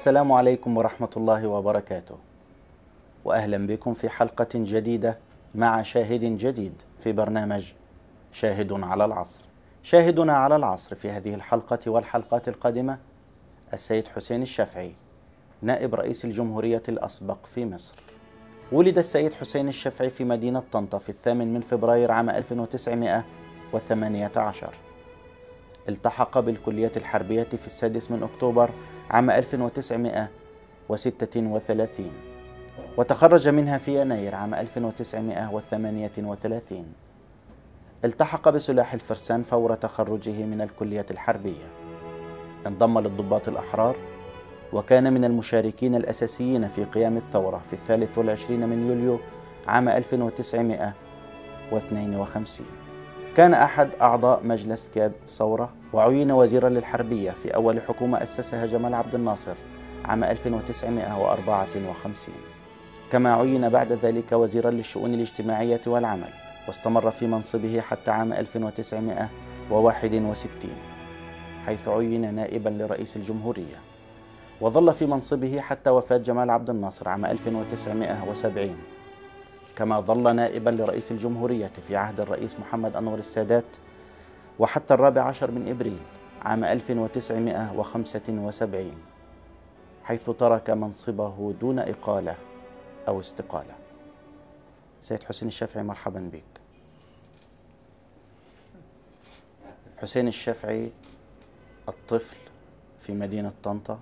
السلام عليكم ورحمة الله وبركاته وأهلا بكم في حلقة جديدة مع شاهد جديد في برنامج شاهد على العصر شاهدنا على العصر في هذه الحلقة والحلقات القادمة السيد حسين الشافعي نائب رئيس الجمهورية الأسبق في مصر ولد السيد حسين الشافعي في مدينة طنطا في الثامن من فبراير عام 1918 التحق بالكلية الحربية في السادس من أكتوبر عام 1936 وتخرج منها في يناير عام 1938 التحق بسلاح الفرسان فور تخرجه من الكلية الحربية انضم للضباط الأحرار وكان من المشاركين الأساسيين في قيام الثورة في الثالث والعشرين من يوليو عام 1952 كان أحد أعضاء مجلس كاد ثورة وعين وزيرا للحربية في أول حكومة أسسها جمال عبد الناصر عام 1954 كما عين بعد ذلك وزيرا للشؤون الاجتماعية والعمل واستمر في منصبه حتى عام 1961 حيث عين نائبا لرئيس الجمهورية وظل في منصبه حتى وفاة جمال عبد الناصر عام 1970 كما ظل نائبا لرئيس الجمهورية في عهد الرئيس محمد أنور السادات وحتى الرابع عشر من إبريل عام 1975 حيث ترك منصبه دون إقالة أو استقالة سيد حسين الشافعي مرحبا بك حسين الشافعي الطفل في مدينة طنطا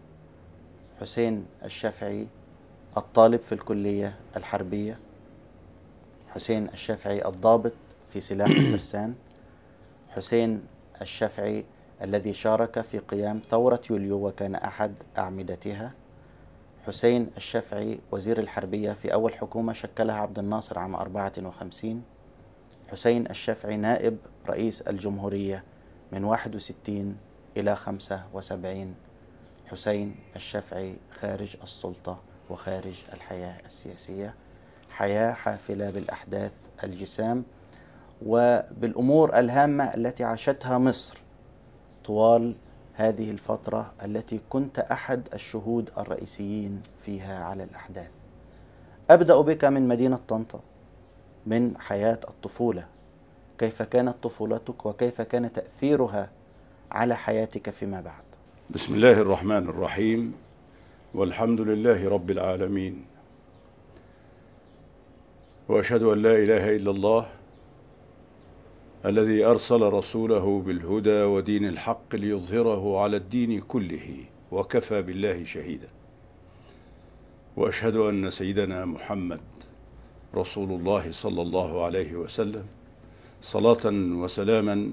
حسين الشافعي الطالب في الكلية الحربية حسين الشافعي الضابط في سلاح الفرسان حسين الشافعي الذي شارك في قيام ثورة يوليو وكان أحد أعمدتها حسين الشافعي وزير الحربية في أول حكومة شكلها عبد الناصر عام 54 حسين الشافعي نائب رئيس الجمهورية من 61 إلى 75 حسين الشافعي خارج السلطة وخارج الحياة السياسية حياة حافلة بالأحداث الجسام وبالأمور الهامة التي عاشتها مصر طوال هذه الفترة التي كنت أحد الشهود الرئيسيين فيها على الأحداث أبدأ بك من مدينة طنطا من حياة الطفولة كيف كانت طفولتك وكيف كان تأثيرها على حياتك فيما بعد بسم الله الرحمن الرحيم والحمد لله رب العالمين واشهد ان لا اله الا الله الذي أرسل رسوله بالهدى ودين الحق ليظهره على الدين كله وكفى بالله شهيدا وأشهد أن سيدنا محمد رسول الله صلى الله عليه وسلم صلاة وسلاما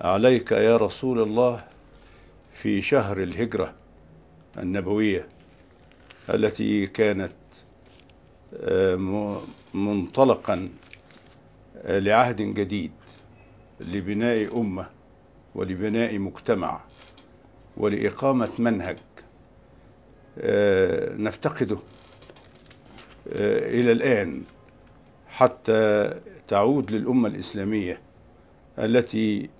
عليك يا رسول الله في شهر الهجرة النبوية التي كانت آه، منطلقا لعهد جديد لبناء امه ولبناء مجتمع ولاقامه منهج آه، نفتقده آه، الى الان حتى تعود للامه الاسلاميه التي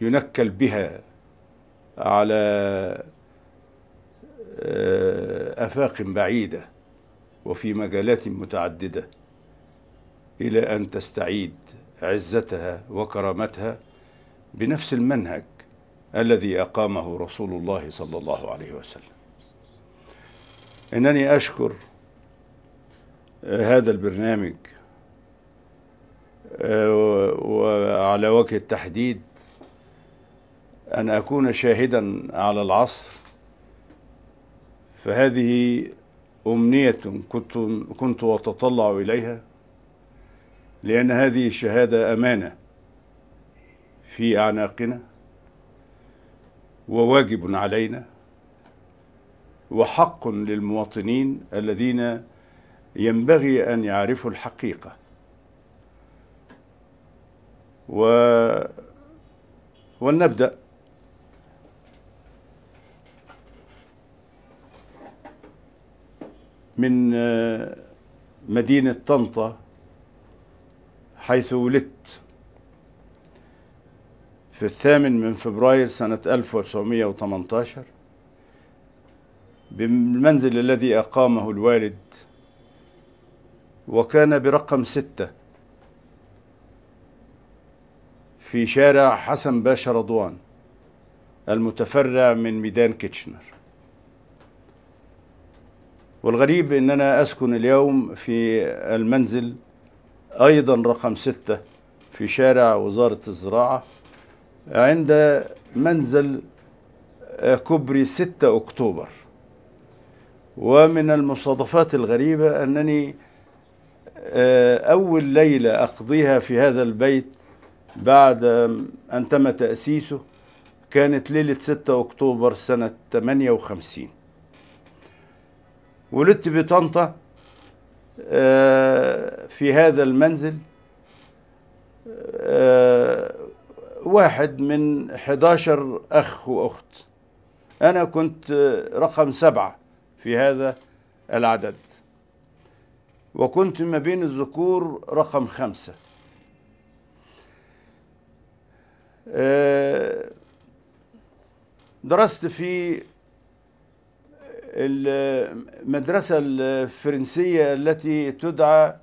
ينكل بها على آه، افاق بعيده وفي مجالات متعدده الى ان تستعيد عزتها وكرامتها بنفس المنهج الذي أقامه رسول الله صلى الله عليه وسلم إنني أشكر آه، هذا البرنامج آه، وعلى وجه التحديد أن أكون شاهدا على العصر فهذه أمنية كنت كنت أتطلع إليها لأن هذه الشهادة أمانة في أعناقنا وواجب علينا وحق للمواطنين الذين ينبغي أن يعرفوا الحقيقة و... ولنبدأ من مدينة طنطا حيث ولدت في الثامن من فبراير سنة 1918 بالمنزل الذي أقامه الوالد وكان برقم ستة في شارع حسن باشا رضوان المتفرع من ميدان كيتشنر والغريب أننا أسكن اليوم في المنزل أيضا رقم ستة في شارع وزارة الزراعة عند منزل آه، كوبري 6 أكتوبر ومن المصادفات الغريبة أنني آه، أول ليلة أقضيها في هذا البيت بعد أن تم تأسيسه كانت ليلة 6 أكتوبر سنة 58 ولدت بطنطا آه، في هذا المنزل آه، واحد من 11 أخ وأخت أنا كنت رقم سبعة في هذا العدد وكنت ما بين الذكور رقم خمسة آه، درست في المدرسة الفرنسية التي تدعى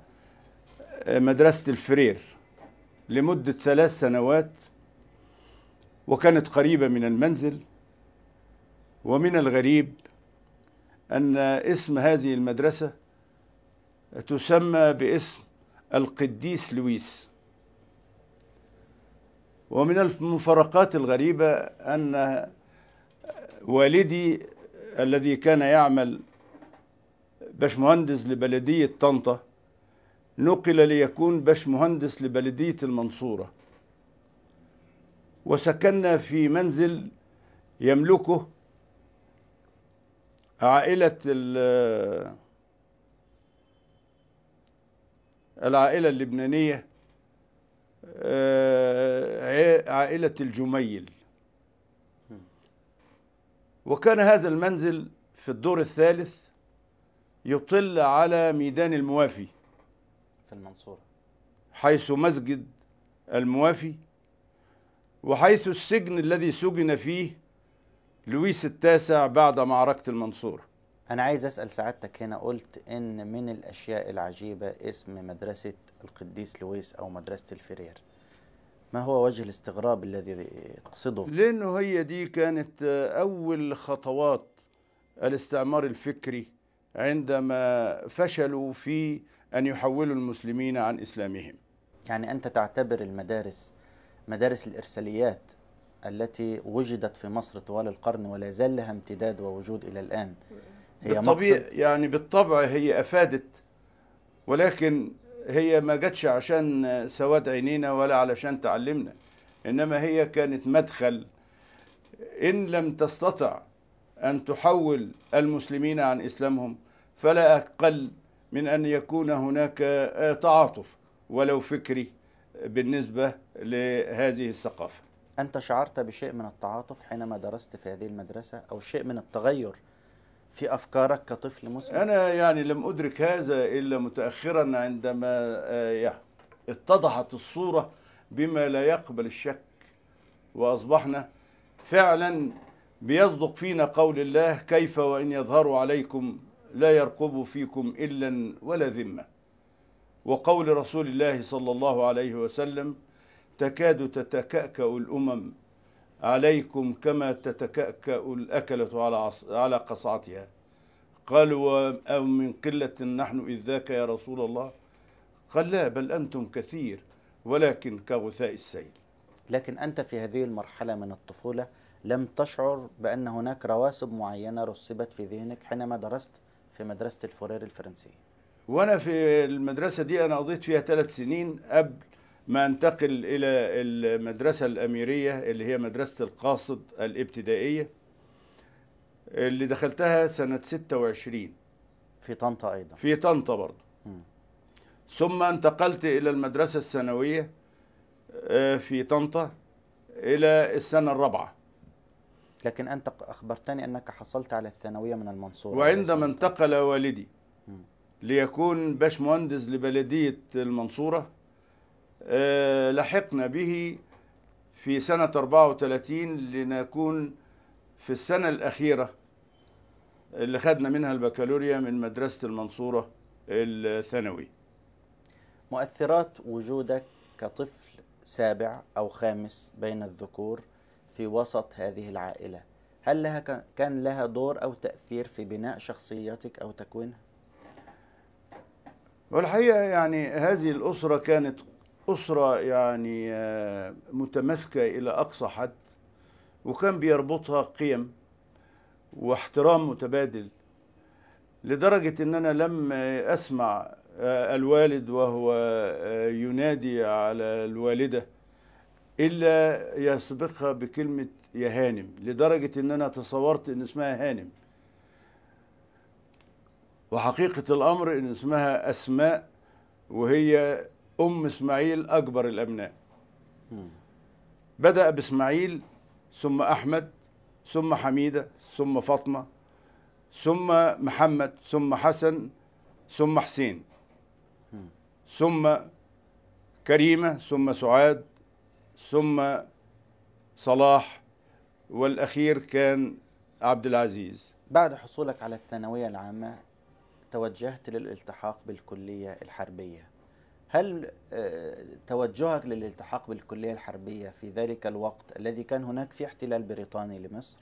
مدرسة الفرير لمدة ثلاث سنوات وكانت قريبة من المنزل ومن الغريب أن اسم هذه المدرسة تسمى باسم القديس لويس ومن المفارقات الغريبة أن والدي الذي كان يعمل باشمهندس لبلدية طنطا نقل ليكون باشمهندس لبلدية المنصورة وسكننا في منزل يملكه عائلة العائلة اللبنانية آه، عائلة الجميل وكان هذا المنزل في الدور الثالث يطل على ميدان الموافي في المنصورة حيث مسجد الموافي وحيث السجن الذي سجن فيه لويس التاسع بعد معركة المنصورة أنا عايز أسأل سعادتك هنا قلت إن من الأشياء العجيبة اسم مدرسة القديس لويس أو مدرسة الفرير ما هو وجه الاستغراب الذي تقصده؟ لأنه هي دي كانت أول خطوات الاستعمار الفكري عندما فشلوا في أن يحولوا المسلمين عن إسلامهم يعني أنت تعتبر المدارس مدارس الإرساليات التي وجدت في مصر طوال القرن ولا زال لها امتداد ووجود إلى الآن هي بالطبيعة يعني بالطبع هي أفادت ولكن هي ما جاتش عشان سواد عينينا ولا علشان تعلمنا انما هي كانت مدخل ان لم تستطع ان تحول المسلمين عن اسلامهم فلا اقل من ان يكون هناك تعاطف ولو فكري بالنسبه لهذه الثقافه. انت شعرت بشيء من التعاطف حينما درست في هذه المدرسه او شيء من التغير في أفكارك كطفل مسلم؟ أنا يعني لم أدرك هذا إلا متأخرا عندما يعني اتضحت الصورة بما لا يقبل الشك وأصبحنا فعلا بيصدق فينا قول الله كيف وإن يظهروا عليكم لا يرقب فيكم إلا ولا ذمة وقول رسول الله صلى الله عليه وسلم تكاد تتكأكأ الأمم عليكم كما تتكأكأ الأكلة على على قصعتها قالوا أو من قلة نحن إذ ذاك يا رسول الله قال لا بل أنتم كثير ولكن كغثاء السيل لكن أنت في هذه المرحلة من الطفولة لم تشعر بأن هناك رواسب معينة رسبت في ذهنك حينما درست في مدرسة الفورير الفرنسية وأنا في المدرسة دي أنا قضيت فيها ثلاث سنين قبل ما انتقل إلى المدرسة الأميرية اللي هي مدرسة القاصد الابتدائية اللي دخلتها سنة 26 في طنطا أيضا في طنطا برضه ثم انتقلت إلى المدرسة الثانوية آه، في طنطا إلى السنة الرابعة لكن أنت أخبرتني أنك حصلت على الثانوية من المنصورة وعندما انتقل والدي ليكون باشمهندس لبلدية المنصورة آه، لحقنا به في سنة 34 لنكون في السنة الأخيرة اللي خدنا منها البكالوريا من مدرسة المنصورة الثانوي مؤثرات وجودك كطفل سابع أو خامس بين الذكور في وسط هذه العائلة هل لها كان لها دور أو تأثير في بناء شخصيتك أو تكوينها؟ والحقيقة يعني هذه الأسرة كانت أسرة يعني آه، متماسكة إلى أقصى حد وكان بيربطها قيم واحترام متبادل لدرجة إن أنا لم أسمع آه، الوالد وهو آه، ينادي على الوالدة إلا يسبقها بكلمة يا هانم لدرجة إن أنا تصورت إن اسمها هانم وحقيقة الأمر إن اسمها أسماء وهي أم إسماعيل أكبر الأبناء بدأ بإسماعيل ثم أحمد ثم حميدة ثم فاطمة ثم محمد ثم حسن ثم حسين ثم كريمة ثم سعاد ثم صلاح والأخير كان عبد العزيز بعد حصولك على الثانوية العامة توجهت للالتحاق بالكلية الحربية هل آه، توجهك للالتحاق بالكلية الحربية في ذلك الوقت الذي كان هناك في احتلال بريطاني لمصر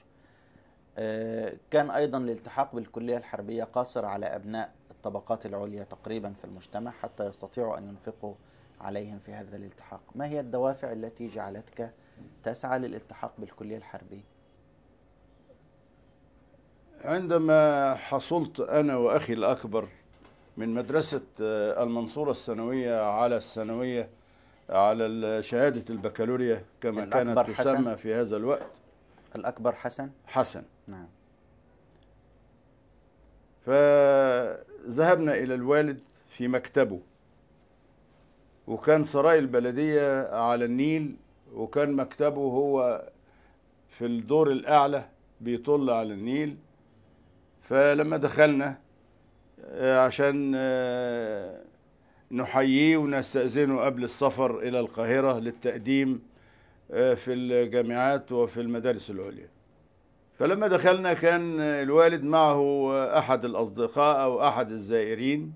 آه، كان أيضا الالتحاق بالكلية الحربية قاصر على أبناء الطبقات العليا تقريبا في المجتمع حتى يستطيعوا أن ينفقوا عليهم في هذا الالتحاق ما هي الدوافع التي جعلتك تسعى للالتحاق بالكلية الحربية؟ عندما حصلت أنا وأخي الأكبر من مدرسة آه، المنصورة الثانوية على الثانوية على شهادة البكالوريا كما كانت تسمى في هذا الوقت الأكبر حسن حسن نعم فذهبنا إلى الوالد في مكتبه وكان سراي البلدية على النيل وكان مكتبه هو في الدور الأعلى بيطل على النيل فلما دخلنا آه، عشان آه، نحييه ونستأذنه قبل السفر إلى القاهرة للتقديم آه، في الجامعات وفي المدارس العليا فلما دخلنا كان الوالد معه أحد الأصدقاء أو أحد الزائرين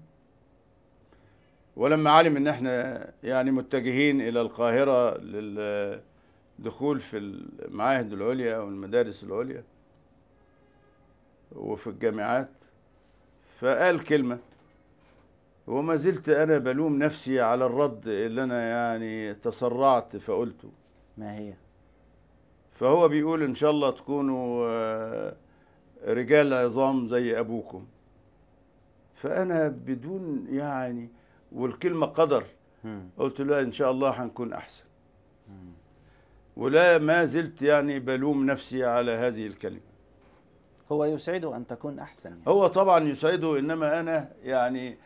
ولما علم إن احنا يعني متجهين إلى القاهرة للدخول في المعاهد العليا والمدارس العليا وفي الجامعات فقال كلمة وما زلت أنا بلوم نفسي على الرد اللي أنا يعني تسرعت فقلته ما هي؟ فهو بيقول إن شاء الله تكونوا آه، رجال عظام زي أبوكم فأنا بدون يعني والكلمة قدر قلت له إن شاء الله هنكون أحسن ولا ما زلت يعني بلوم نفسي على هذه الكلمة هو يسعده أن تكون أحسن يعني. هو طبعا يسعده إنما أنا يعني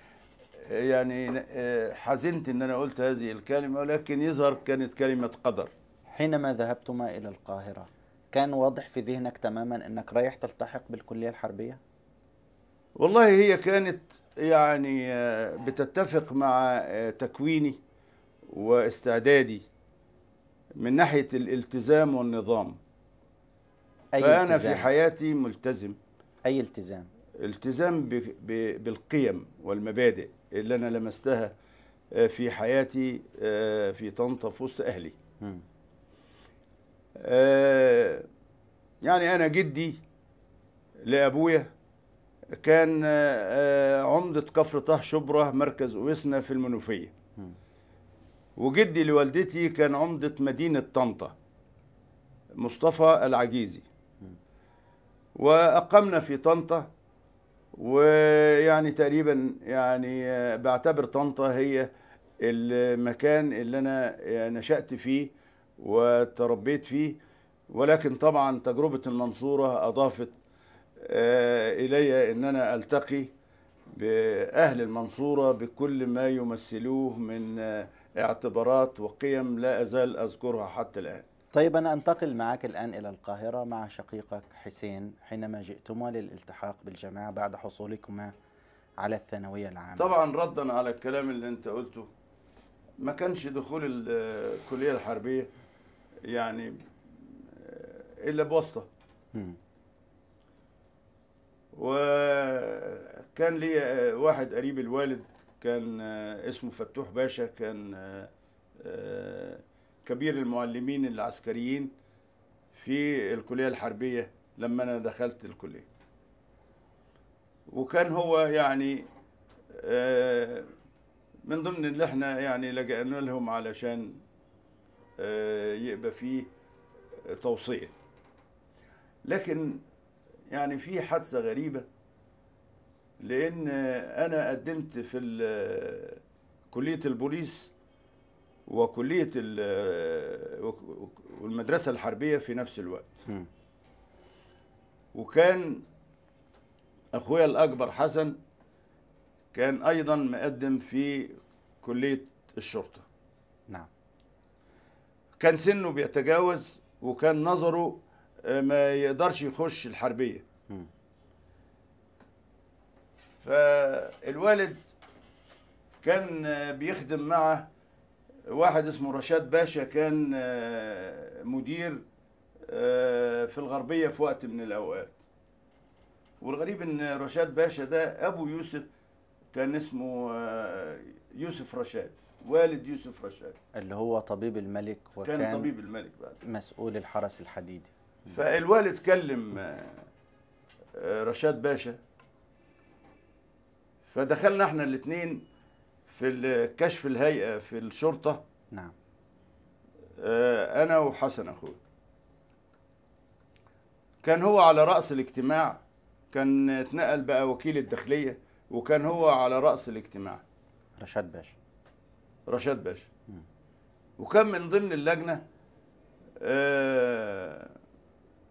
يعني آه، حزنت إن أنا قلت هذه الكلمة ولكن يظهر كانت كلمة قدر حينما ذهبتما إلى القاهرة كان واضح في ذهنك تماما أنك رايح تلتحق بالكلية الحربية؟ والله هي كانت يعني آه، بتتفق مع آه، تكويني واستعدادي من ناحية الالتزام والنظام أي فأنا التزام. في حياتي ملتزم أي التزام التزام بـ بـ بالقيم والمبادئ اللي أنا لمستها آه، في حياتي آه، في طنطا في وسط أهلي آه، يعني أنا جدي لأبويا كان عمدة كفر طه شبرة مركز أويسنا في المنوفية وجدي لوالدتي كان عمدة مدينة طنطا مصطفى العجيزي واقمنا في طنطا ويعني تقريبا يعني آه، بعتبر طنطا هي المكان اللي انا آه، نشات فيه وتربيت فيه ولكن طبعا تجربه المنصوره اضافت آه، الي ان انا التقي باهل المنصوره بكل ما يمثلوه من اعتبارات وقيم لا ازال اذكرها حتى الان طيب أنا أنتقل معك الآن إلى القاهرة مع شقيقك حسين حينما جئتما للالتحاق بالجامعة بعد حصولكما على الثانوية العامة طبعا ردا على الكلام اللي أنت قلته ما كانش دخول الكلية الحربية يعني آه، إلا بواسطة وكان لي آه، واحد قريب الوالد كان آه، اسمه فتوح باشا كان كبير المعلمين العسكريين في الكلية الحربية لما أنا دخلت الكلية وكان هو يعني آه، من ضمن اللي احنا يعني لجأنا لهم علشان آه، يبقى فيه توصية لكن يعني في حادثة غريبة لأن أنا قدمت في كلية البوليس وكليه والمدرسه الحربيه في نفس الوقت وكان اخويا الاكبر حسن كان ايضا مقدم في كليه الشرطه نعم كان سنه بيتجاوز وكان نظره آه، ما يقدرش يخش الحربيه فالوالد كان آه، بيخدم معه واحد اسمه رشاد باشا كان آه، مدير آه، في الغربية في وقت من الأوقات والغريب ان رشاد باشا ده ابو يوسف كان اسمه آه، يوسف رشاد والد يوسف رشاد اللي هو طبيب الملك وكان كان طبيب الملك بعد مسؤول الحرس الحديدي فالوالد كلم رشاد باشا فدخلنا احنا الاثنين في الكشف الهيئه في الشرطه نعم آه، انا وحسن اخوي كان هو على راس الاجتماع كان اتنقل بقى وكيل الداخليه وكان هو على راس الاجتماع رشاد باشا رشاد باشا وكان من ضمن اللجنه آه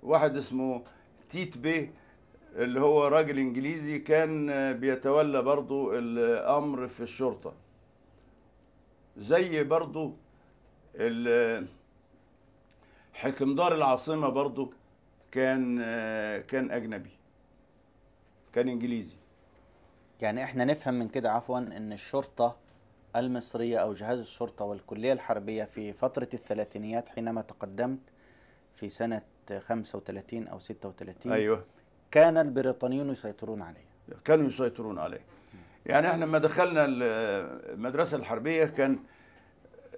واحد اسمه تيت بيه اللي هو راجل انجليزي كان بيتولى برضو الامر في الشرطه زي برضو حكمدار العاصمه برضو كان كان اجنبي كان انجليزي يعني احنا نفهم من كده عفوا ان الشرطه المصريه او جهاز الشرطه والكليه الحربيه في فتره الثلاثينيات حينما تقدمت في سنه 35 او 36 ايوه كان البريطانيون يسيطرون عليه كانوا يسيطرون عليه يعني احنا لما دخلنا المدرسة الحربية كان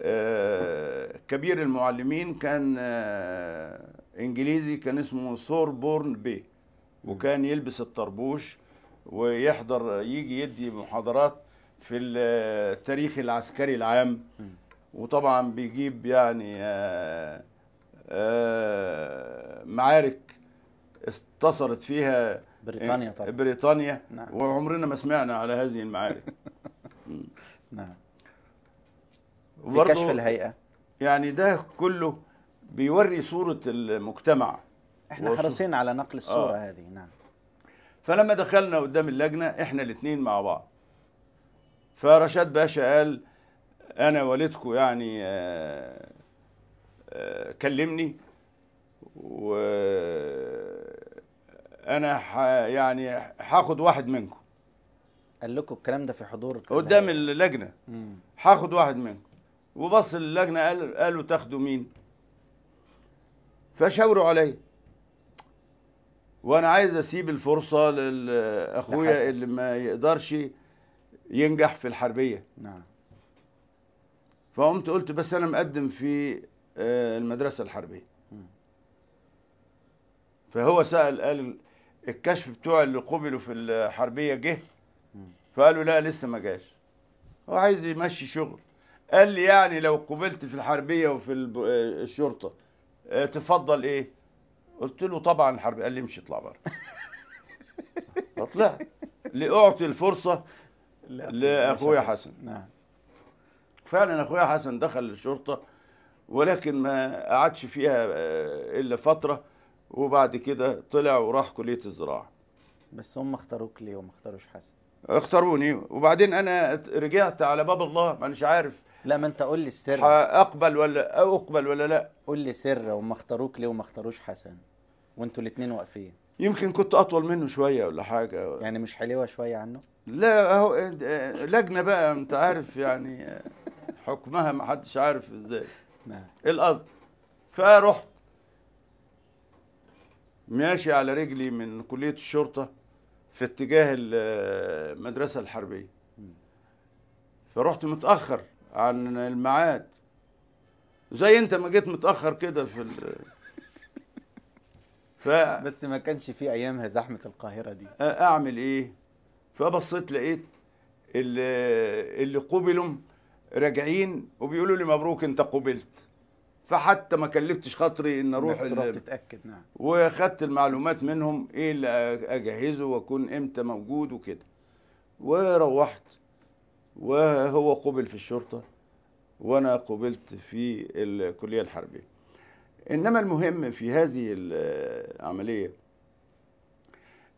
آه، كبير المعلمين كان آه، انجليزي كان اسمه ثوربورن بي وكان يلبس الطربوش ويحضر يجي يدي محاضرات في التاريخ العسكري العام وطبعا بيجيب يعني آه، معارك انتصرت فيها بريطانيا طبعا بريطانيا نعم. وعمرنا ما سمعنا على هذه المعارك نعم في كشف الهيئه يعني ده كله بيوري صوره المجتمع احنا حريصين على نقل الصوره آه. هذه نعم فلما دخلنا قدام اللجنه احنا الاثنين مع بعض فرشاد باشا قال انا والدكم يعني آآ آه، آآ آه، كلمني و انا ح... يعني هاخد واحد منكم قال لكم الكلام ده في حضور قدام اللجنه هاخد واحد منكم وبص للجنه قال قالوا تاخدوا مين فشاوروا عليا وانا عايز اسيب الفرصه لاخويا اللي ما يقدرش ينجح في الحربيه نعم فقمت قلت بس انا مقدم في آه، المدرسه الحربيه فهو سال قال الكشف بتوع اللي قبلوا في الحربيه جه فقالوا لا لسه ما جاش هو عايز يمشي شغل قال لي يعني لو قبلت في الحربيه وفي الشرطه آه، تفضل ايه قلت له طبعا الحربيه قال لي امشي اطلع بره فطلعت لاعطي الفرصه لاخويا حسن نعم فعلا اخويا حسن دخل الشرطه ولكن ما قعدش فيها آه، الا فتره وبعد كده طلع وراح كليه الزراعه بس هم اختاروك ليه وما اختاروش حسن اختاروني وبعدين انا رجعت على باب الله مانيش عارف لا ما انت قول لي السر اقبل ولا اقبل ولا لا قول لي سر وما اختاروك ليه وما اختاروش حسن وانتوا الاثنين واقفين يمكن كنت اطول منه شويه ولا حاجه يعني مش حلوه شويه عنه لا اهو لجنه بقى انت عارف يعني حكمها ما حدش عارف ازاي نعم القصد فرحت ماشي على رجلي من كلية الشرطة في اتجاه المدرسة الحربية فرحت متأخر عن الميعاد زي انت ما جيت متأخر كده في ال... ف... بس ما كانش في ايامها زحمة القاهرة دي اعمل ايه فبصيت لقيت اللي, اللي قبلوا راجعين وبيقولوا لي مبروك انت قبلت فحتى ما كلفتش خاطري ان اروح تتاكد نعم واخدت المعلومات منهم ايه اللي اجهزه واكون امتى موجود وكده وروحت وهو قبل في الشرطه وانا قبلت في الكليه الحربيه انما المهم في هذه العمليه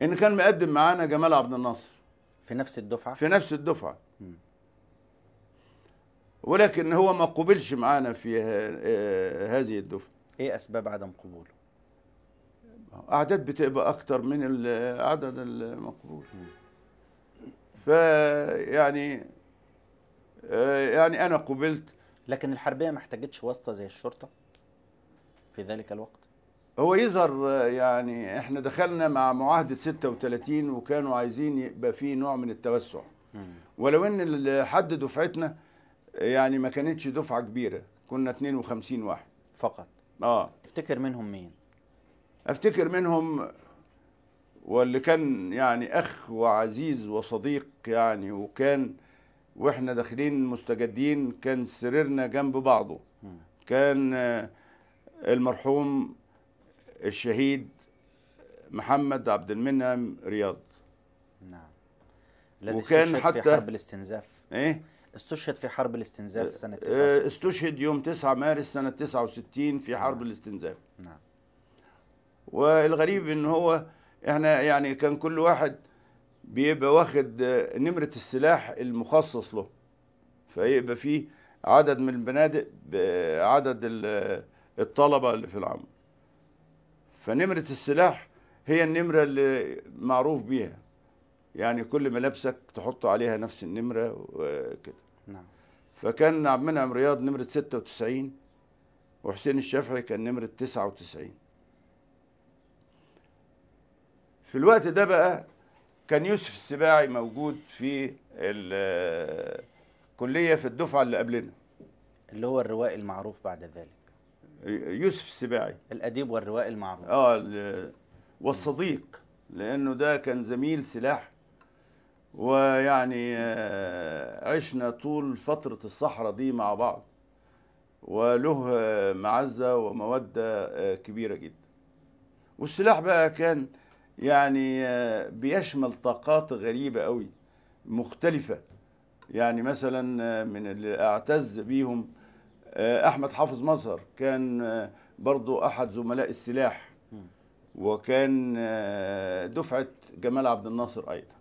ان كان مقدم معانا جمال عبد الناصر في نفس الدفعه في نفس الدفعه م. ولكن هو ما قبلش معانا في آه، آه، هذه الدفعه ايه اسباب عدم قبوله اعداد بتبقى اكتر من العدد آه، المقبول فيعني يعني انا قبلت لكن الحربيه ما احتاجتش واسطه زي الشرطه في ذلك الوقت هو يظهر يعني احنا دخلنا مع معاهده 36 وكانوا عايزين يبقى في نوع من التوسع ولو ان حد دفعتنا يعني ما كانتش دفعه كبيره كنا 52 واحد فقط اه تفتكر منهم مين افتكر منهم واللي كان يعني اخ وعزيز وصديق يعني وكان واحنا داخلين مستجدين كان سريرنا جنب بعضه كان آه، المرحوم الشهيد محمد عبد المنعم رياض نعم الذي وكان حتى في حرب الاستنزاف ايه استشهد في حرب الاستنزاف سنة 69 آه، استشهد يوم 9 مارس سنة 69 في حرب نعم. الاستنزاف نعم والغريب ان هو احنا يعني كان كل واحد بيبقى واخد آه، نمرة السلاح المخصص له فيبقى فيه عدد من البنادق بعدد الطلبة اللي في العمل فنمرة السلاح هي النمرة اللي معروف بيها يعني كل ملابسك تحط عليها نفس النمرة وكده نعم فكان عبد المنعم رياض نمرة 96 وحسين الشافعي كان نمرة 99 في الوقت ده بقى كان يوسف السباعي موجود في الكلية في الدفعة اللي قبلنا اللي هو الروائي المعروف بعد ذلك يوسف السباعي الأديب والروائي المعروف اه والصديق لأنه ده كان زميل سلاح ويعني آه، عشنا طول فترة الصحراء دي مع بعض وله آه، معزة ومودة آه، كبيرة جدا والسلاح بقى كان يعني بيشمل طاقات غريبة قوي مختلفة يعني مثلا من اللي اعتز بيهم أحمد حافظ مظهر كان برضو أحد زملاء السلاح وكان دفعة جمال عبد الناصر أيضا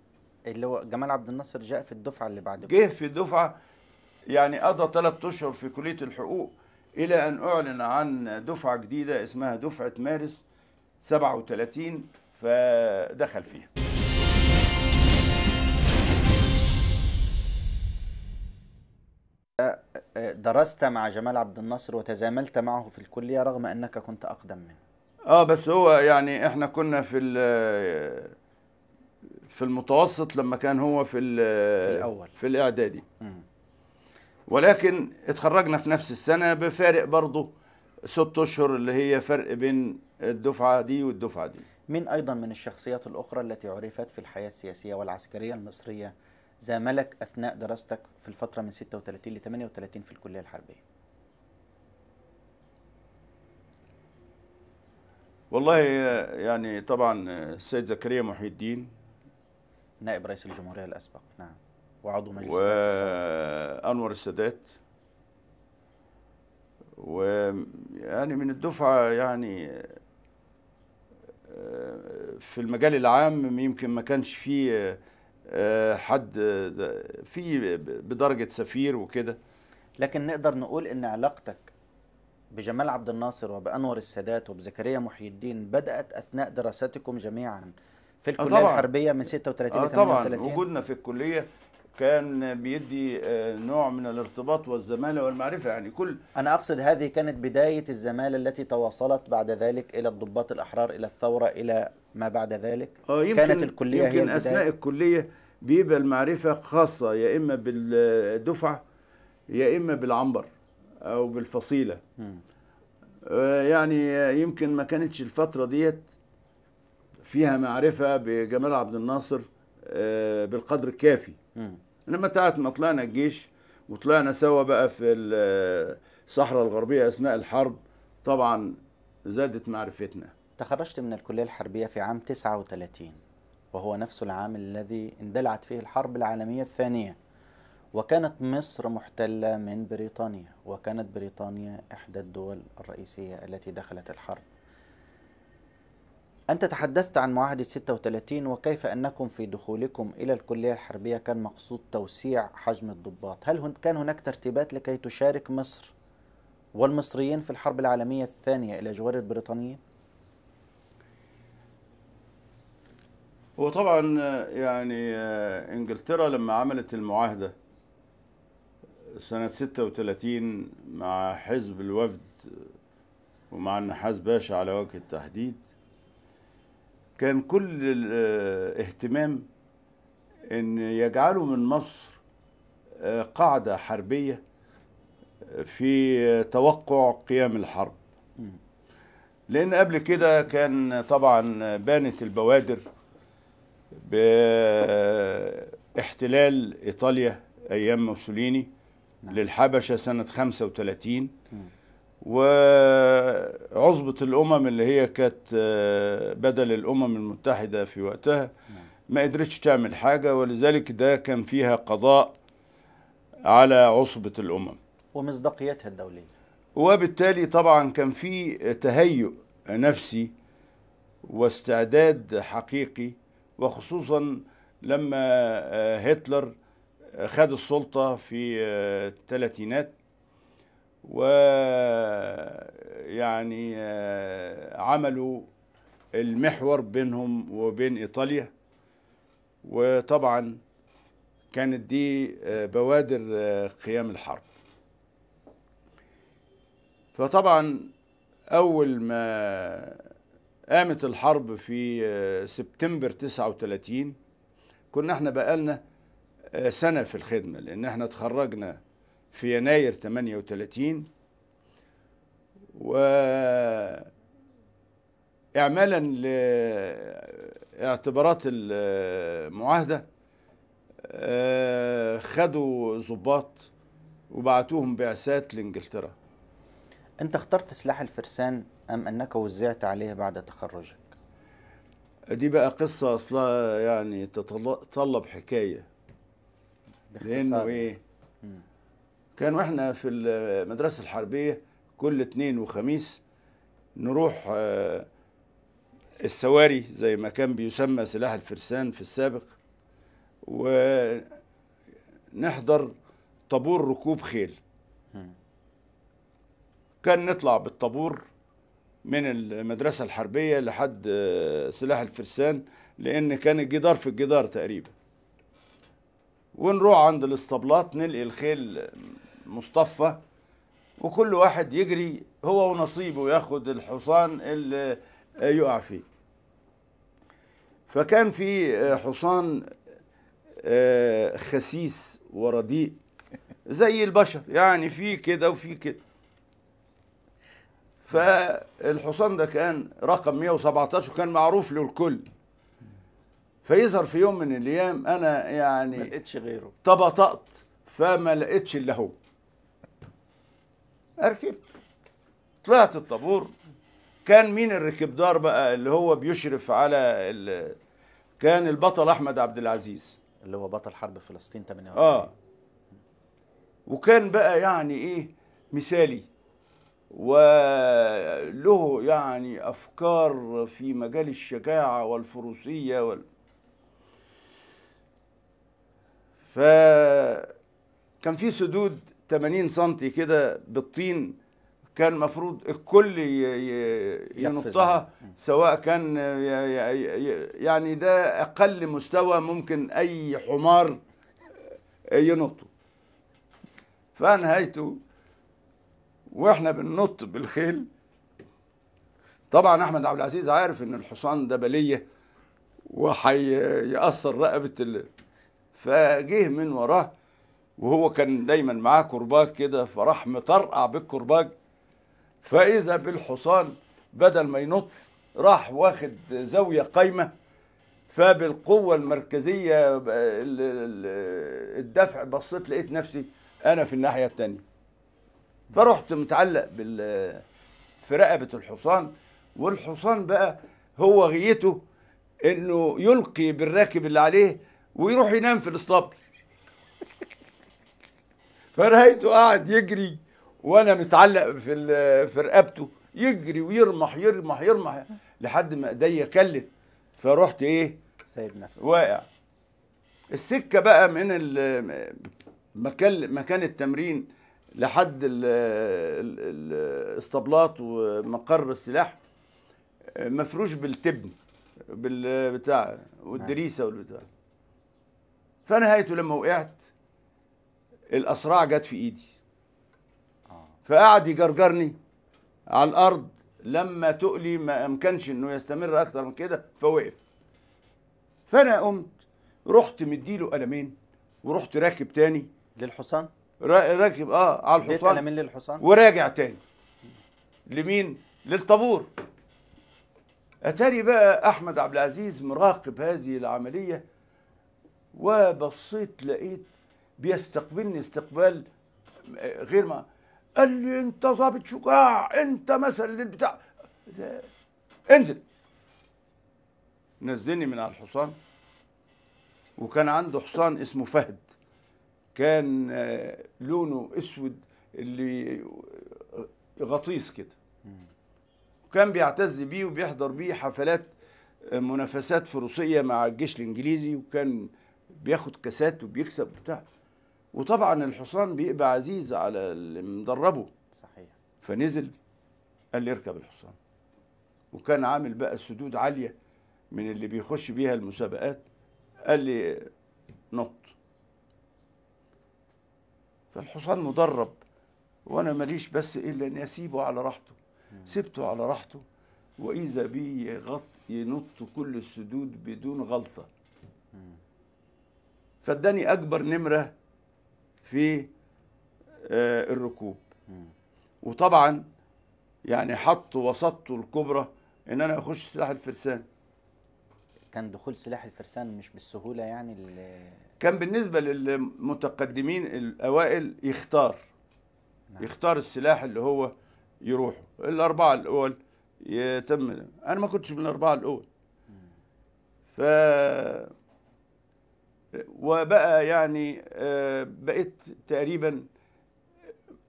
اللي هو جمال عبد الناصر جاء في الدفعه اللي بعد جه في الدفعه يعني قضى ثلاث اشهر في كليه الحقوق الى ان اعلن عن دفعه جديده اسمها دفعه مارس 37 فدخل فيها درست مع جمال عبد الناصر وتزاملت معه في الكليه رغم انك كنت اقدم منه اه بس هو يعني احنا كنا في في المتوسط لما كان هو في الأول في الإعدادي ولكن اتخرجنا في نفس السنة بفارق برضه ست أشهر اللي هي فرق بين الدفعة دي والدفعة دي من أيضا من الشخصيات الأخرى التي عرفت في الحياة السياسية والعسكرية المصرية زاملك أثناء دراستك في الفترة من 36 ل 38 في الكلية الحربية والله يعني طبعا السيد زكريا محي الدين نائب رئيس الجمهورية الأسبق نعم وعضو مجلس وأنور السادات ويعني من الدفعة يعني آه، في المجال العام يمكن ما كانش فيه آه، حد آه، في بدرجة سفير وكده لكن نقدر نقول ان علاقتك بجمال عبد الناصر وبأنور السادات وبزكريا محي الدين بدأت أثناء دراستكم جميعا في آه، الكليه طبعًا. الحربيه من 36 ل 38 طبعا وجودنا في الكليه كان بيدي آه، نوع من الارتباط والزماله والمعرفه يعني كل انا اقصد هذه كانت بدايه الزماله التي تواصلت بعد ذلك الى الضباط الاحرار الى الثوره الى ما بعد ذلك آه، يمكن كانت الكليه يمكن هي يمكن اثناء الكليه بيبقى المعرفه خاصه يا اما بالدفعه يا اما بالعنبر او بالفصيله م. يعني يمكن ما كانتش الفتره ديت فيها معرفه بجمال عبد الناصر آه، بالقدر الكافي لما تعت ما طلعنا الجيش وطلعنا سوا بقى في آه، الصحراء الغربيه اثناء الحرب طبعا زادت معرفتنا تخرجت من الكليه الحربيه في عام 39 وهو نفس العام الذي اندلعت فيه الحرب العالميه الثانيه وكانت مصر محتله من بريطانيا وكانت بريطانيا احدى الدول الرئيسيه التي دخلت الحرب أنت تحدثت عن معاهدة 36 وكيف أنكم في دخولكم إلى الكلية الحربية كان مقصود توسيع حجم الضباط هل كان هناك ترتيبات لكي تشارك مصر والمصريين في الحرب العالمية الثانية إلى جوار البريطانيين؟ هو طبعا يعني انجلترا لما عملت المعاهدة سنة 36 مع حزب الوفد ومع النحاس باشا على وجه التحديد كان كل الاهتمام آه، ان يجعلوا من مصر آه، قاعده حربيه آه، في توقع قيام الحرب لان قبل كده كان طبعا بانت البوادر باحتلال ايطاليا ايام موسوليني نعم. للحبشه سنه 35 وعصبة الأمم اللي هي كانت آه، بدل الأمم المتحدة في وقتها نعم. ما قدرتش تعمل حاجة ولذلك ده كان فيها قضاء على عصبة الأمم ومصداقيتها الدولية وبالتالي طبعا كان في تهيؤ نفسي واستعداد حقيقي وخصوصا لما آه، هتلر آه، خد السلطة في الثلاثينات ويعني آه، عملوا المحور بينهم وبين إيطاليا وطبعا كانت دي آه، بوادر آه، قيام الحرب فطبعا أول ما قامت الحرب في سبتمبر 39 كنا احنا بقالنا سنة في الخدمة لأن احنا اتخرجنا في يناير 38 و إعمالا لاعتبارات المعاهدة آه، خدوا ضباط وبعتوهم بعثات لإنجلترا أنت اخترت سلاح الفرسان أم أنك وزعت عليه بعد تخرجك؟ دي بقى قصة أصلها يعني تتطلب حكاية لأنه إيه كانوا احنا في المدرسه الحربيه كل اثنين وخميس نروح آه، السواري زي ما كان بيسمى سلاح الفرسان في السابق ونحضر طابور ركوب خيل كان نطلع بالطابور من المدرسة الحربية لحد آه، سلاح الفرسان لأن كان الجدار في الجدار تقريبا ونروح عند الاسطبلات نلقي الخيل مصطفى وكل واحد يجري هو ونصيبه ياخد الحصان اللي يقع فيه فكان في حصان آه، خسيس ورديء زي البشر يعني في كده وفي كده فالحصان ده كان رقم 117 وكان معروف للكل فيظهر في يوم من الايام انا يعني ما لقيتش غيره تبطأت فما لقيتش الا هو اركب طلعت الطابور كان مين الركب دار بقى اللي هو بيشرف على ال... كان البطل احمد عبد العزيز اللي هو بطل حرب فلسطين 48 اه وكان بقى يعني ايه مثالي وله يعني افكار في مجال الشجاعه والفروسيه وال... فكان في سدود 80 سم كده بالطين كان المفروض الكل ينطها سواء كان يعني ده اقل مستوى ممكن اي حمار ينطه فانهيته واحنا بننط بالخيل طبعا احمد عبد العزيز عارف ان الحصان ده بليه وهيأثر رقبه فجه من وراه وهو كان دايما معاه كرباج كده فراح مطرقع بالكرباج فاذا بالحصان بدل ما ينط راح واخد زاويه قايمه فبالقوه المركزيه الدفع بصيت لقيت نفسي انا في الناحيه الثانيه فرحت متعلق بال في رقبه الحصان والحصان بقى هو غيته انه يلقي بالراكب اللي عليه ويروح ينام في الاسطبل فرهيته قاعد يجري وانا متعلق في في رقبته يجري ويرمح يرمح يرمح لحد ما ايديا كلت فرحت ايه سايب نفسي واقع السكه بقى من مكان مكان التمرين لحد الاسطبلات ومقر السلاح مفروش بالتبن بالبتاع والدريسه والبتاع فنهايته لما وقعت الأسرع جت في إيدي فقعد يجرجرني على الأرض لما تقلي ما امكنش انه يستمر اكتر من كده فوقف فانا قمت رحت مديله قلمين ورحت راكب تاني للحصان راكب اه على الحصان قلمين للحصان وراجع تاني لمين للطابور اتاري بقى احمد عبد العزيز مراقب هذه العمليه وبصيت لقيت بيستقبلني استقبال آه، غير ما قال لي انت ظابط شجاع انت مثل للبتاع انزل نزلني من على الحصان وكان عنده حصان اسمه فهد كان آه، لونه اسود اللي غطيس كده وكان بيعتز بيه وبيحضر بيه حفلات آه، منافسات فروسيه مع الجيش الانجليزي وكان بياخد كاسات وبيكسب وبتاع وطبعا الحصان بيبقى عزيز على اللي مدربه صحيح فنزل قال لي اركب الحصان وكان عامل بقى السدود عاليه من اللي بيخش بيها المسابقات قال لي نط فالحصان مدرب وانا ماليش بس الا اني اسيبه على راحته سبته على راحته واذا بيه يغط ينط كل السدود بدون غلطه فاداني اكبر نمره في آه، الركوب وطبعا يعني حطوا وسطته الكبرى ان انا اخش سلاح الفرسان كان دخول سلاح الفرسان مش بالسهوله يعني كان بالنسبه للمتقدمين الاوائل يختار نعم. يختار السلاح اللي هو يروحه الاربعه الاول يتم انا ما كنتش من الاربعه الاول ف وبقى يعني آه، بقيت تقريبا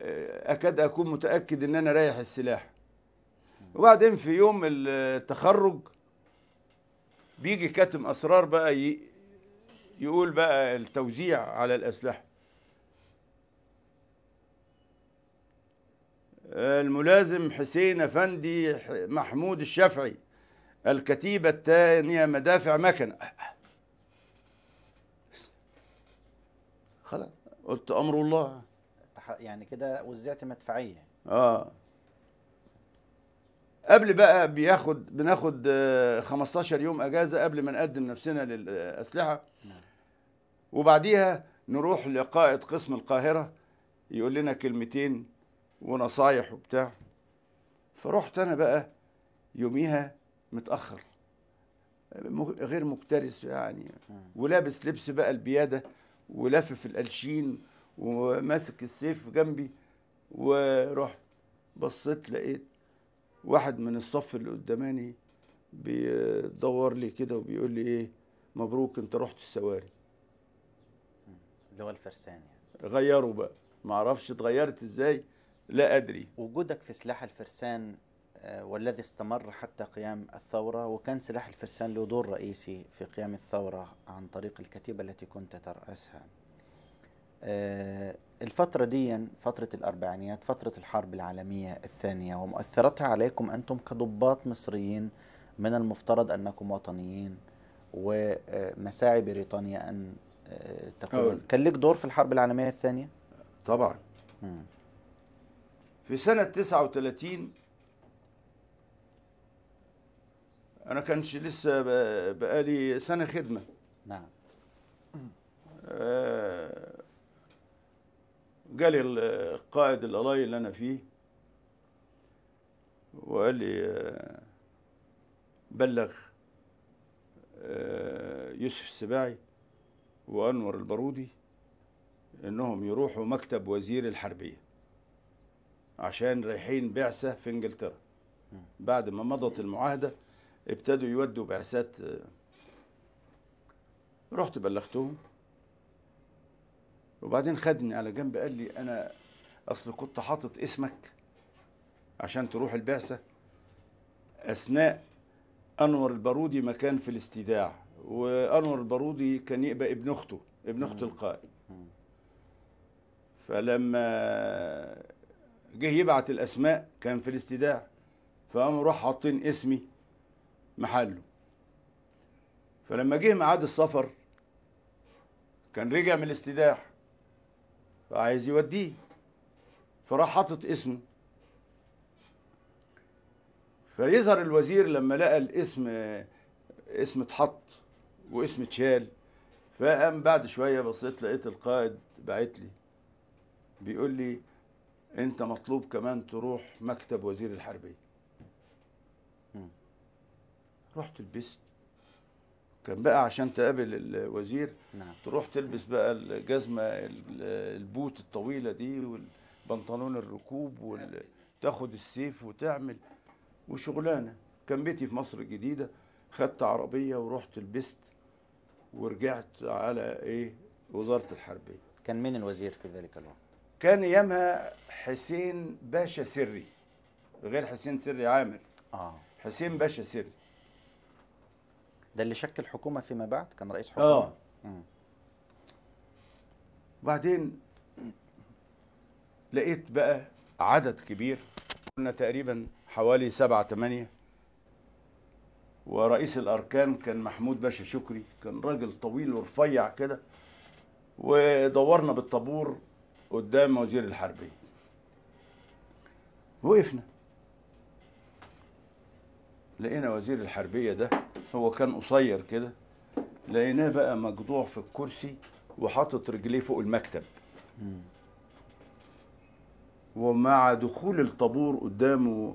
آه، اكاد اكون متاكد ان انا رايح السلاح وبعدين في يوم التخرج بيجي كاتم اسرار بقى يقول بقى التوزيع على الاسلحه الملازم حسين افندي محمود الشافعي الكتيبه الثانيه مدافع مكنه خلاص قلت امر الله يعني كده وزعت مدفعيه اه قبل بقى بياخد بناخد 15 آه، يوم اجازه قبل ما نقدم نفسنا للاسلحه نعم. وبعديها نروح لقائد قسم القاهره يقول لنا كلمتين ونصايح وبتاع فرحت انا بقى يوميها متاخر غير مكترث يعني نعم. ولابس لبس بقى البياده ولافف القلشين وماسك السيف جنبي ورحت بصيت لقيت واحد من الصف اللي قداماني بيدور لي كده وبيقول لي ايه مبروك انت رحت السواري اللي هو الفرسان يعني غيروا بقى معرفش اتغيرت ازاي لا ادري وجودك في سلاح الفرسان آه، والذي استمر حتى قيام الثورة وكان سلاح الفرسان له دور رئيسي في قيام الثورة عن طريق الكتيبة التي كنت ترأسها آه، الفترة دي فترة الأربعينيات فترة الحرب العالمية الثانية ومؤثرتها عليكم أنتم كضباط مصريين من المفترض أنكم وطنيين ومساعي بريطانيا أن آه، تكون كان لك دور في الحرب العالمية الثانية؟ طبعا م. في سنة 39 انا كانش لسه بقالي سنه خدمه نعم آه جالي القائد الالاي اللي انا فيه وقال لي آه، بلغ آه، يوسف السباعي وانور البارودي انهم يروحوا مكتب وزير الحربيه عشان رايحين بعثه في انجلترا بعد ما مضت المعاهده ابتدوا يودوا بعثات آه، رحت بلغتهم وبعدين خدني على جنب قال لي انا اصل كنت حاطط اسمك عشان تروح البعثه اثناء انور البارودي ما كان في الاستيداع وانور البارودي كان يبقى ابن اخته ابن اخت القائد فلما جه يبعت الاسماء كان في الاستيداع فقاموا راح حاطين اسمي محله فلما جه ميعاد السفر كان رجع من الاستداح فعايز يوديه فراح حاطط اسمه فيظهر الوزير لما لقى الاسم اسم اتحط واسم اتشال فقام بعد شويه بصيت لقيت القائد بعت لي بيقول لي انت مطلوب كمان تروح مكتب وزير الحربيه رحت لبست كان بقى عشان تقابل الوزير نعم. تروح تلبس بقى الجزمه البوت الطويله دي والبنطلون الركوب وتاخد السيف وتعمل وشغلانه كان بيتي في مصر الجديده خدت عربيه ورحت لبست ورجعت على ايه وزاره الحربيه كان مين الوزير في ذلك الوقت كان يامها حسين باشا سري غير حسين سري عامر اه حسين باشا سري ده اللي شكل حكومه فيما بعد كان رئيس آه. حكومه اه بعدين لقيت بقى عدد كبير كنا تقريبا حوالي سبعة تمانية ورئيس الأركان كان محمود باشا شكري كان راجل طويل ورفيع كده ودورنا بالطابور قدام وزير الحربية وقفنا لقينا وزير الحربية ده هو كان قصير كده لقيناه بقى مجدوع في الكرسي وحاطط رجليه فوق المكتب ومع دخول الطابور قدامه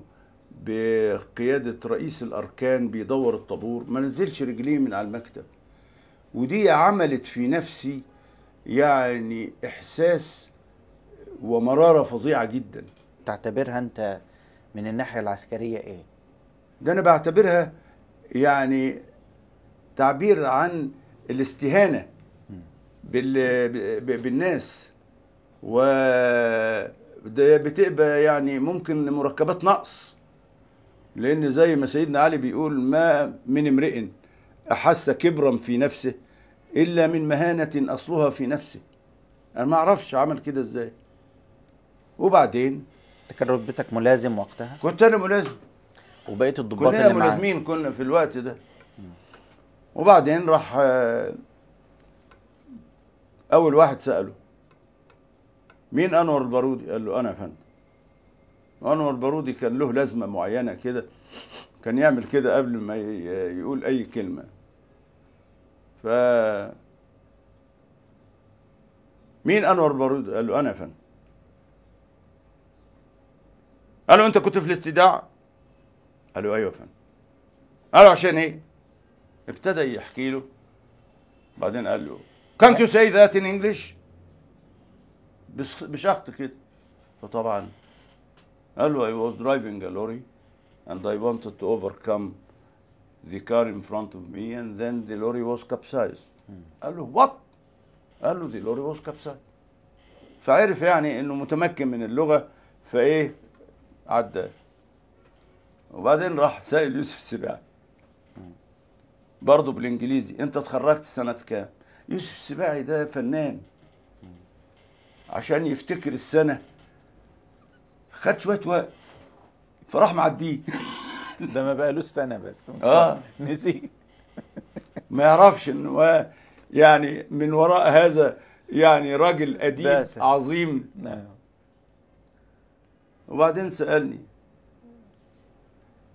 بقيادة رئيس الأركان بيدور الطابور ما نزلش رجليه من على المكتب ودي عملت في نفسي يعني إحساس ومرارة فظيعة جدا تعتبرها أنت من الناحية العسكرية إيه؟ ده أنا بعتبرها يعني تعبير عن الاستهانه بالناس و بتبقى يعني ممكن مركبات نقص لان زي ما سيدنا علي بيقول ما من امرئ احس كبرا في نفسه الا من مهانه اصلها في نفسه انا ما اعرفش عمل كده ازاي وبعدين كان رتبتك ملازم وقتها كنت انا ملازم وبقيه الضباط اللي معاه كلنا ملازمين كنا في الوقت ده وبعدين راح آه، اول واحد ساله مين انور البارودي قال له انا يا فندم انور البارودي كان له لازمه معينه كده كان يعمل كده قبل ما يقول اي كلمه ف مين انور البارودي قال له انا يا فندم قال له انت كنت في الاستدعاء قالوا ايوه يا فندم قالوا عشان ايه ابتدى يحكي له بعدين قال له كانت يو سي ذات ان انجلش بشخط كده فطبعا قال له I was driving a lorry and I wanted to overcome the car in front of me and then the lorry was capsized. قال له what? قال له the lorry was capsized. فعرف يعني انه متمكن من اللغه فايه عدى وبعدين راح سائل يوسف السباعي برضه بالانجليزي انت اتخرجت سنه كام يوسف السباعي ده فنان عشان يفتكر السنه خد شويه وقت فراح معديه ده ما بقالوش سنه بس اه نسي ما يعرفش انه يعني من وراء هذا يعني راجل اديب عظيم نعم وبعدين سالني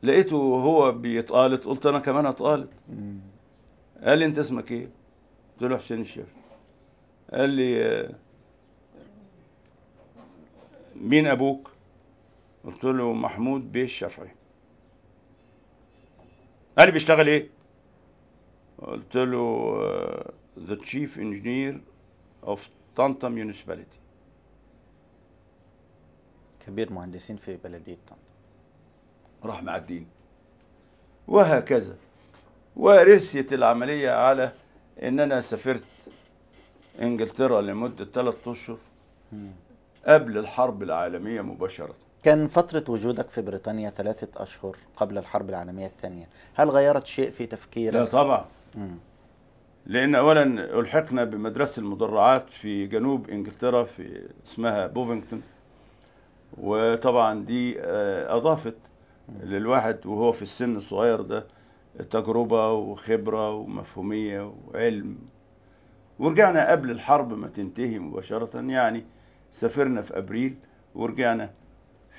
لقيته هو بيتقالط قلت انا كمان اتقالط قال لي انت اسمك ايه؟ قلت له حسين الشافعي قال لي مين ابوك؟ قلت له محمود بيه الشافعي قال لي بيشتغل ايه؟ قلت له ذا تشيف انجينير اوف طنطا ميونيسباليتي كبير مهندسين في بلديه طنطا راح معدين وهكذا ورثت العملية على إن أنا سافرت إنجلترا لمدة ثلاثة أشهر قبل الحرب العالمية مباشرة كان فترة وجودك في بريطانيا ثلاثة أشهر قبل الحرب العالمية الثانية هل غيرت شيء في تفكيرك؟ لا طبعا مم. لأن أولا ألحقنا بمدرسة المدرعات في جنوب إنجلترا في اسمها بوفينغتون وطبعا دي آه، أضافت للواحد وهو في السن الصغير ده تجربة وخبرة ومفهومية وعلم ورجعنا قبل الحرب ما تنتهي مباشرة يعني سافرنا في أبريل ورجعنا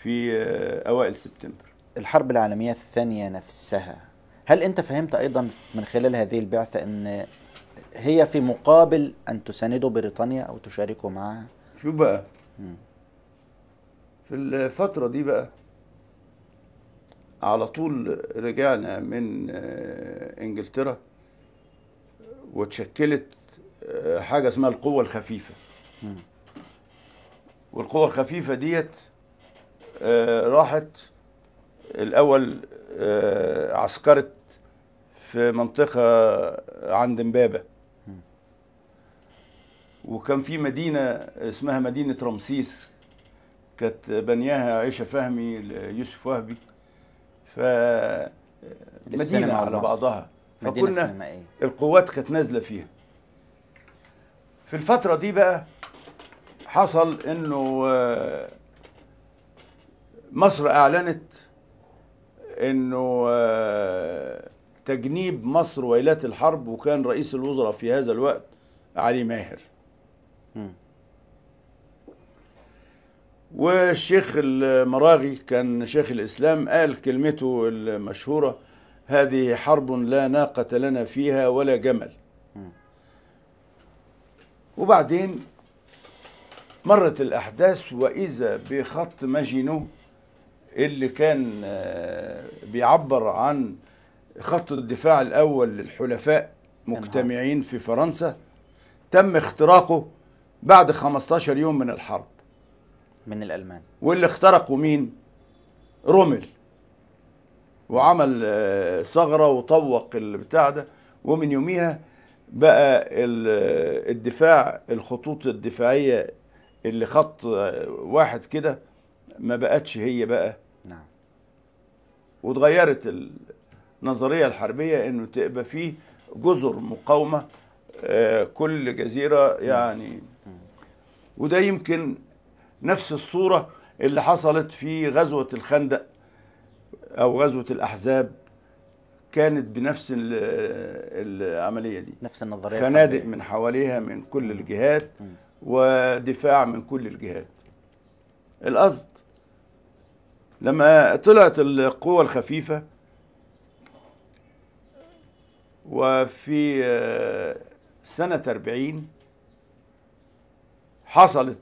في آه، أوائل سبتمبر الحرب العالمية الثانية نفسها هل أنت فهمت أيضا من خلال هذه البعثة أن هي في مقابل أن تساندوا بريطانيا أو تشاركوا معها؟ شو بقى؟ م. في الفترة دي بقى على طول رجعنا من آه، انجلترا وتشكلت آه، حاجه اسمها القوه الخفيفه والقوه الخفيفه ديت آه، راحت الاول عسكرت في منطقه عند امبابه وكان في مدينه اسمها مدينه رمسيس كانت بنياها عيشه فهمي ليوسف وهبي ف مدينه على بعضها فكنا إيه. القوات كانت نازله فيها في الفتره دي بقى حصل انه آه، مصر اعلنت انه آه، تجنيب مصر ويلات الحرب وكان رئيس الوزراء في هذا الوقت علي ماهر والشيخ المراغي كان شيخ الإسلام قال كلمته المشهورة هذه حرب لا ناقة لنا فيها ولا جمل وبعدين مرت الأحداث وإذا بخط ماجينو اللي كان آه، بيعبر عن خط الدفاع الأول للحلفاء مجتمعين في فرنسا تم اختراقه بعد 15 يوم من الحرب من الألمان واللي اخترقوا مين؟ رومل وعمل آه، ثغرة وطوق البتاع ده ومن يوميها بقى آه، الدفاع الخطوط الدفاعية اللي خط آه، واحد كده ما بقتش هي بقى نعم وتغيرت النظرية الحربية انه تبقى فيه جزر مقاومة كل جزيرة يعني وده يمكن نفس الصورة اللي حصلت في غزوة الخندق أو غزوة الأحزاب كانت بنفس العملية دي نفس النظرية فنادق من حواليها من كل الجهات ودفاع من كل الجهات القصد لما طلعت القوة الخفيفة وفي آه، سنة 40 حصلت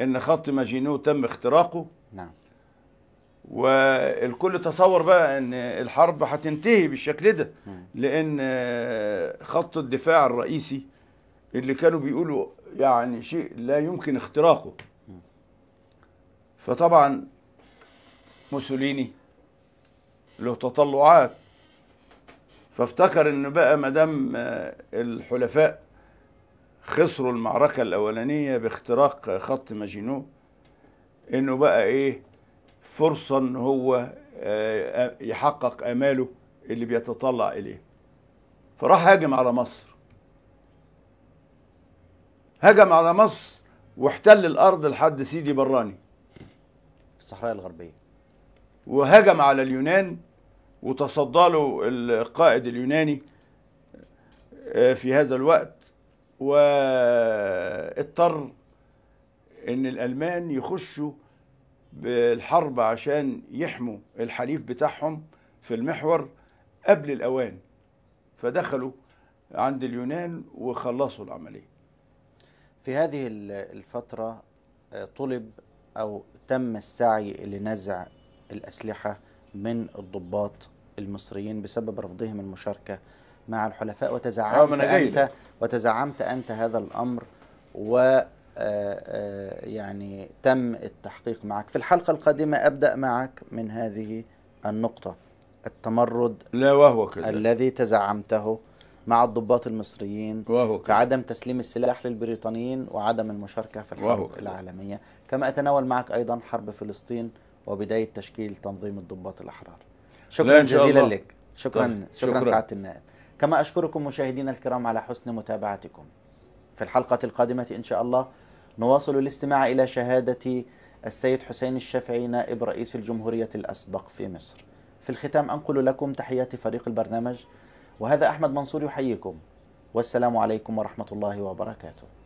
ان خط ماجينو تم اختراقه نعم والكل تصور بقى ان الحرب هتنتهي بالشكل ده لان خط الدفاع الرئيسي اللي كانوا بيقولوا يعني شيء لا يمكن اختراقه فطبعا موسوليني له تطلعات فافتكر ان بقى ما دام الحلفاء خسروا المعركة الأولانية باختراق خط ماجينو إنه بقى إيه فرصة إن هو آه، يحقق آماله اللي بيتطلع إليه فراح هاجم على مصر هجم على مصر واحتل الأرض لحد سيدي براني الصحراء الغربية وهجم على اليونان وتصدى له القائد اليوناني آه، في هذا الوقت واضطر ان الالمان يخشوا بالحرب عشان يحموا الحليف بتاعهم في المحور قبل الاوان فدخلوا عند اليونان وخلصوا العمليه في هذه الفتره آه، طلب او تم السعي لنزع الاسلحه من الضباط المصريين بسبب رفضهم المشاركه مع الحلفاء آه، وتزعمت أنت إيه؟ وتزعمت أنت هذا الأمر و آه، آه، يعني تم التحقيق معك في الحلقة القادمة أبدأ معك من هذه النقطة التمرد لا وهو كذلك الذي تزعمته مع الضباط المصريين وهو كذلك. كعدم تسليم السلاح للبريطانيين وعدم المشاركة في الحرب وهو العالمية كما أتناول معك أيضا حرب فلسطين وبداية تشكيل تنظيم الضباط الأحرار شكرا جزيلا الله. لك شكرا طيب، شكرا, شكرا. سعادة النائب كما أشكركم مشاهدينا الكرام على حسن متابعتكم في الحلقة القادمة إن شاء الله نواصل الاستماع إلى شهادة السيد حسين الشافعي نائب رئيس الجمهورية الأسبق في مصر في الختام أنقل لكم تحيات فريق البرنامج وهذا أحمد منصور يحييكم والسلام عليكم ورحمة الله وبركاته